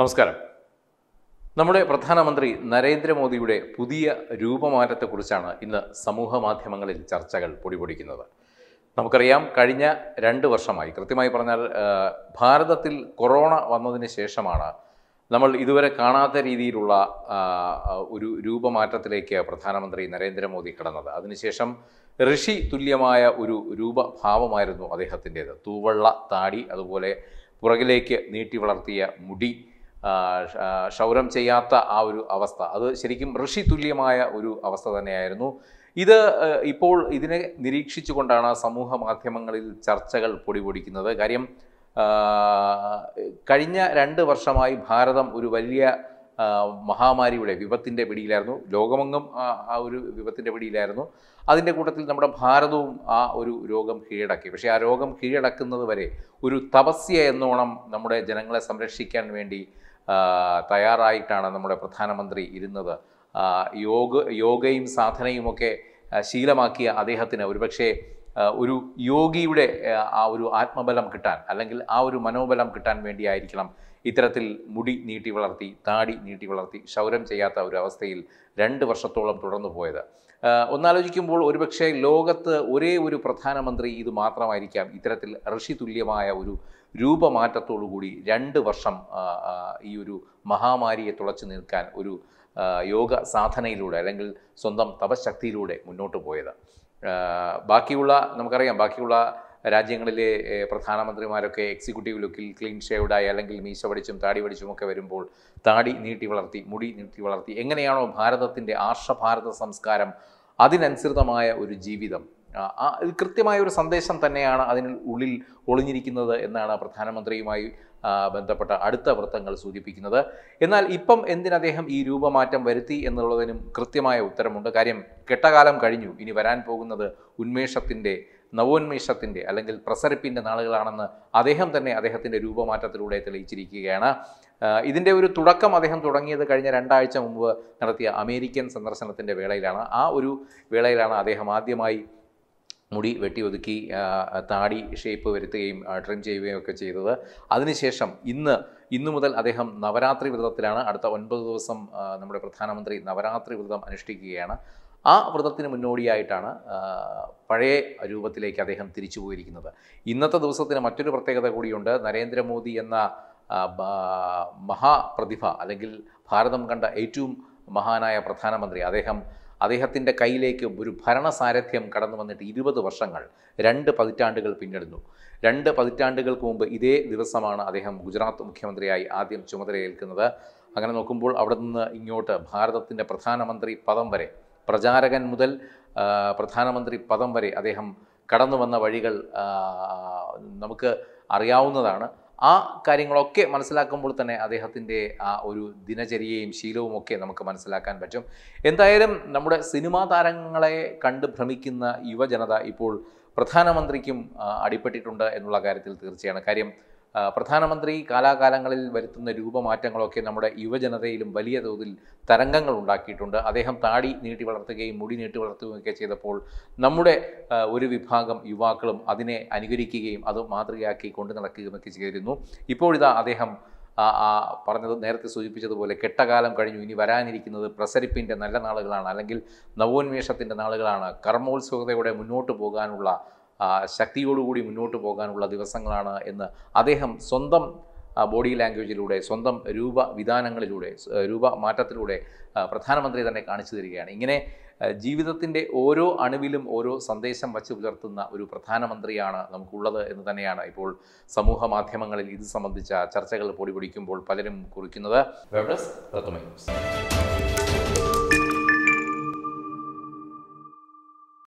നമസ്കാരം നമ്മുടെ പ്രധാനമന്ത്രി നരേന്ദ്രമോദിയുടെ പുതിയ രൂപമാറ്റത്തെക്കുറിച്ചാണ് ഇന്ന് സമൂഹ മാധ്യമങ്ങളിൽ ചർച്ചകൾ പൊടിപൊടിക്കുന്നത് നമുക്കറിയാം കഴിഞ്ഞ രണ്ട് വർഷമായി കൃത്യമായി പറഞ്ഞാൽ ഭാരതത്തിൽ കൊറോണ വന്നതിന് ശേഷമാണ് നമ്മൾ ഇതുവരെ കാണാത്ത രീതിയിലുള്ള ഒരു രൂപമാറ്റത്തിലേക്ക് പ്രധാനമന്ത്രി നരേന്ദ്രമോദി കടന്നത് അതിനുശേഷം ഋഷി തുല്യമായ ഒരു രൂപഭാവമായിരുന്നു അദ്ദേഹത്തിൻ്റേത് തൂവള്ള താടി അതുപോലെ പുറകിലേക്ക് നീട്ടി വളർത്തിയ മുടി ക്ഷൗരം ചെയ്യാത്ത ആ ഒരു അവസ്ഥ അത് ശരിക്കും ഋഷി തുല്യമായ ഒരു അവസ്ഥ തന്നെയായിരുന്നു ഇത് ഇപ്പോൾ ഇതിനെ നിരീക്ഷിച്ചുകൊണ്ടാണ് സമൂഹ മാധ്യമങ്ങളിൽ ചർച്ചകൾ പൊടിപൊടിക്കുന്നത് കാര്യം കഴിഞ്ഞ രണ്ട് വർഷമായി ഭാരതം ഒരു വലിയ മഹാമാരിയുടെ വിപത്തിൻ്റെ പിടിയിലായിരുന്നു ലോകമെങ്ങും ആ ഒരു വിപത്തിൻ്റെ പിടിയിലായിരുന്നു അതിൻ്റെ കൂട്ടത്തിൽ നമ്മുടെ ഭാരതവും ആ ഒരു രോഗം കീഴടക്കി പക്ഷേ ആ രോഗം കീഴടക്കുന്നത് വരെ ഒരു തപസ്യ എന്നോണം നമ്മുടെ ജനങ്ങളെ സംരക്ഷിക്കാൻ വേണ്ടി തയ്യാറായിട്ടാണ് നമ്മുടെ പ്രധാനമന്ത്രി ഇരുന്നത് യോഗ യോഗയും സാധനയുമൊക്കെ ശീലമാക്കിയ അദ്ദേഹത്തിന് ഒരുപക്ഷേ ഒരു യോഗിയുടെ ആ ഒരു ആത്മബലം കിട്ടാൻ അല്ലെങ്കിൽ ആ ഒരു മനോബലം കിട്ടാൻ വേണ്ടിയായിരിക്കണം ഇത്തരത്തിൽ മുടി നീട്ടി വളർത്തി താടി നീട്ടി വളർത്തി ക്ഷൗരം ചെയ്യാത്ത ഒരു അവസ്ഥയിൽ രണ്ട് വർഷത്തോളം തുടർന്നു പോയത് ഒന്നാലോചിക്കുമ്പോൾ ഒരുപക്ഷെ ലോകത്ത് ഒരേ ഒരു പ്രധാനമന്ത്രി ഇത് മാത്രമായിരിക്കാം ഇത്തരത്തിൽ ഋഷി തുല്യമായ ഒരു രൂപമാറ്റത്തോടുകൂടി രണ്ട് വർഷം ഈ ഒരു മഹാമാരിയെ തുളച്ചു നിൽക്കാൻ ഒരു യോഗ സാധനയിലൂടെ അല്ലെങ്കിൽ സ്വന്തം തപശക്തിയിലൂടെ മുന്നോട്ട് പോയത് ബാക്കിയുള്ള നമുക്കറിയാം ബാക്കിയുള്ള രാജ്യങ്ങളിലെ പ്രധാനമന്ത്രിമാരൊക്കെ എക്സിക്യൂട്ടീവ് ലുക്കിൽ ക്ലീൻ ഷേവ്ഡായി അല്ലെങ്കിൽ മീശ വടിച്ചും താടി പഠിച്ചും ഒക്കെ വരുമ്പോൾ താടി നീട്ടി വളർത്തി മുടി നീട്ടി വളർത്തി എങ്ങനെയാണോ ഭാരതത്തിൻ്റെ ആർഷഭാരത സംസ്കാരം അതിനനുസൃതമായ ഒരു ജീവിതം ഇത് കൃത്യമായ ഒരു സന്ദേശം തന്നെയാണ് അതിന് ഉള്ളിൽ ഒളിഞ്ഞിരിക്കുന്നത് എന്നാണ് പ്രധാനമന്ത്രിയുമായി ബന്ധപ്പെട്ട അടുത്ത വൃത്തങ്ങൾ സൂചിപ്പിക്കുന്നത് എന്നാൽ ഇപ്പം എന്തിനദ്ദേഹം അദ്ദേഹം ഈ രൂപമാറ്റം വരുത്തി എന്നുള്ളതിനും കൃത്യമായ ഉത്തരമുണ്ട് കാര്യം കെട്ടകാലം കഴിഞ്ഞു ഇനി വരാൻ പോകുന്നത് ഉന്മേഷത്തിൻ്റെ നവോന്മേഷത്തിൻ്റെ അല്ലെങ്കിൽ പ്രസരിപ്പിൻ്റെ നാളുകളാണെന്ന് അദ്ദേഹം തന്നെ അദ്ദേഹത്തിൻ്റെ രൂപമാറ്റത്തിലൂടെ തെളിയിച്ചിരിക്കുകയാണ് ഇതിൻ്റെ ഒരു തുടക്കം അദ്ദേഹം തുടങ്ങിയത് കഴിഞ്ഞ രണ്ടാഴ്ച മുമ്പ് നടത്തിയ അമേരിക്കൻ സന്ദർശനത്തിൻ്റെ വേളയിലാണ് ആ ഒരു വേളയിലാണ് അദ്ദേഹം ആദ്യമായി മുടി വെട്ടി ഒതുക്കി താടി ഷേപ്പ് വരുത്തുകയും ട്രിം ചെയ്യുകയും ഒക്കെ ചെയ്തത് അതിനുശേഷം ഇന്ന് ഇന്നു മുതൽ അദ്ദേഹം നവരാത്രി വ്രതത്തിലാണ് അടുത്ത ഒൻപത് ദിവസം നമ്മുടെ പ്രധാനമന്ത്രി നവരാത്രി വ്രതം അനുഷ്ഠിക്കുകയാണ് ആ വ്രതത്തിന് മുന്നോടിയായിട്ടാണ് പഴയ രൂപത്തിലേക്ക് അദ്ദേഹം തിരിച്ചു പോയിരിക്കുന്നത് ഇന്നത്തെ ദിവസത്തിന് മറ്റൊരു പ്രത്യേകത കൂടിയുണ്ട് നരേന്ദ്രമോദി എന്ന മഹാപ്രതിഭ അല്ലെങ്കിൽ ഭാരതം കണ്ട ഏറ്റവും മഹാനായ പ്രധാനമന്ത്രി അദ്ദേഹം അദ്ദേഹത്തിൻ്റെ കയ്യിലേക്ക് ഒരു ഭരണസാരഥ്യം കടന്നു വന്നിട്ട് ഇരുപത് വർഷങ്ങൾ രണ്ട് പതിറ്റാണ്ടുകൾ പിന്നിടുന്നു രണ്ട് പതിറ്റാണ്ടുകൾക്ക് മുമ്പ് ഇതേ ദിവസമാണ് അദ്ദേഹം ഗുജറാത്ത് മുഖ്യമന്ത്രിയായി ആദ്യം ചുമതലയേൽക്കുന്നത് അങ്ങനെ നോക്കുമ്പോൾ അവിടെ നിന്ന് ഇങ്ങോട്ട് ഭാരതത്തിൻ്റെ പ്രധാനമന്ത്രി പദം വരെ പ്രചാരകൻ മുതൽ പ്രധാനമന്ത്രി പദം വരെ അദ്ദേഹം കടന്നു വന്ന വഴികൾ നമുക്ക് അറിയാവുന്നതാണ് ആ കാര്യങ്ങളൊക്കെ മനസ്സിലാക്കുമ്പോൾ തന്നെ അദ്ദേഹത്തിൻ്റെ ആ ഒരു ദിനചര്യയും ശീലവും ഒക്കെ നമുക്ക് മനസ്സിലാക്കാൻ പറ്റും എന്തായാലും നമ്മുടെ സിനിമാ താരങ്ങളെ കണ്ട് ഭ്രമിക്കുന്ന യുവജനത ഇപ്പോൾ പ്രധാനമന്ത്രിക്കും അടിപ്പെട്ടിട്ടുണ്ട് എന്നുള്ള കാര്യത്തിൽ തീർച്ചയാണ് കാര്യം പ്രധാനമന്ത്രി കാലാകാലങ്ങളിൽ വരുത്തുന്ന രൂപമാറ്റങ്ങളൊക്കെ നമ്മുടെ യുവജനതയിലും വലിയ തോതിൽ തരംഗങ്ങൾ ഉണ്ടാക്കിയിട്ടുണ്ട് അദ്ദേഹം താടി നീട്ടി വളർത്തുകയും മുടി നീട്ടി വളർത്തുകയും ഒക്കെ ചെയ്തപ്പോൾ നമ്മുടെ ഒരു വിഭാഗം യുവാക്കളും അതിനെ അനുകരിക്കുകയും അത് മാതൃകയാക്കി കൊണ്ടു നടക്കുകയുമൊക്കെ ചെയ്തിരുന്നു ഇപ്പോഴിതാ അദ്ദേഹം പറഞ്ഞത് നേരത്തെ സൂചിപ്പിച്ചതുപോലെ കെട്ടകാലം കഴിഞ്ഞു ഇനി വരാനിരിക്കുന്നത് പ്രസരിപ്പിൻ്റെ നല്ല നാളുകളാണ് അല്ലെങ്കിൽ നവോന്മേഷത്തിൻ്റെ നാളുകളാണ് കർമ്മോത്സുകതയോടെ മുന്നോട്ട് പോകാനുള്ള ശക്തിയോടുകൂടി മുന്നോട്ട് പോകാനുള്ള ദിവസങ്ങളാണ് എന്ന് അദ്ദേഹം സ്വന്തം ബോഡി ലാംഗ്വേജിലൂടെ സ്വന്തം രൂപ വിധാനങ്ങളിലൂടെ രൂപ മാറ്റത്തിലൂടെ പ്രധാനമന്ത്രി തന്നെ കാണിച്ചു തരികയാണ് ഇങ്ങനെ ജീവിതത്തിൻ്റെ ഓരോ അണുവിലും ഓരോ സന്ദേശം വച്ച് പുലർത്തുന്ന ഒരു പ്രധാനമന്ത്രിയാണ് നമുക്കുള്ളത് എന്ന് തന്നെയാണ് ഇപ്പോൾ സമൂഹ മാധ്യമങ്ങളിൽ ഇത് സംബന്ധിച്ച ചർച്ചകൾ പൊടിപിടിക്കുമ്പോൾ പലരും കുറിക്കുന്നത് ന്യൂസ്